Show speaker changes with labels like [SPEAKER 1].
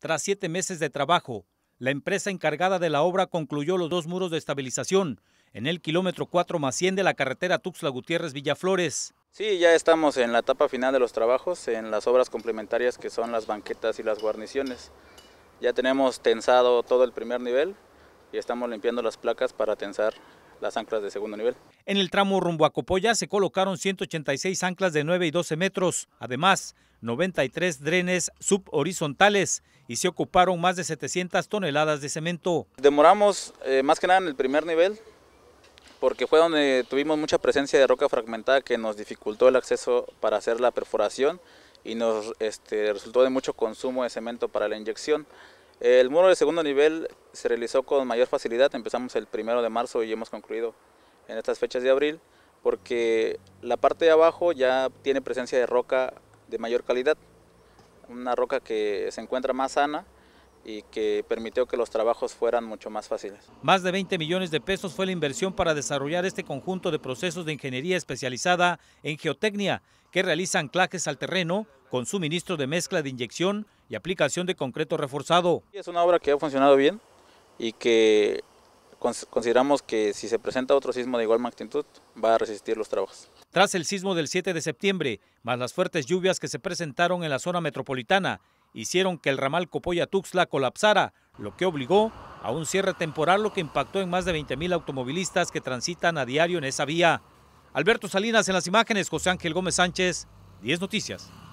[SPEAKER 1] Tras siete meses de trabajo, la empresa encargada de la obra concluyó los dos muros de estabilización en el kilómetro 4 más 100 de la carretera tuxla Gutiérrez Villaflores.
[SPEAKER 2] Sí, ya estamos en la etapa final de los trabajos, en las obras complementarias que son las banquetas y las guarniciones. Ya tenemos tensado todo el primer nivel y estamos limpiando las placas para tensar las anclas de segundo nivel.
[SPEAKER 1] En el tramo rumbo a Copoya se colocaron 186 anclas de 9 y 12 metros, además 93 drenes subhorizontales y se ocuparon más de 700 toneladas de cemento.
[SPEAKER 2] Demoramos eh, más que nada en el primer nivel porque fue donde tuvimos mucha presencia de roca fragmentada que nos dificultó el acceso para hacer la perforación y nos este, resultó de mucho consumo de cemento para la inyección. El muro de segundo nivel se realizó con mayor facilidad. Empezamos el primero de marzo y hemos concluido en estas fechas de abril, porque la parte de abajo ya tiene presencia de roca de mayor calidad, una roca que se encuentra más sana y que permitió que los trabajos fueran mucho más fáciles.
[SPEAKER 1] Más de 20 millones de pesos fue la inversión para desarrollar este conjunto de procesos de ingeniería especializada en geotecnia, que realiza anclajes al terreno con suministro de mezcla de inyección y aplicación de concreto reforzado.
[SPEAKER 2] Es una obra que ha funcionado bien, y que consideramos que si se presenta otro sismo de igual magnitud, va a resistir los trabajos.
[SPEAKER 1] Tras el sismo del 7 de septiembre, más las fuertes lluvias que se presentaron en la zona metropolitana, hicieron que el ramal copoya tuxla colapsara, lo que obligó a un cierre temporal, lo que impactó en más de 20.000 automovilistas que transitan a diario en esa vía. Alberto Salinas en las imágenes, José Ángel Gómez Sánchez, 10 Noticias.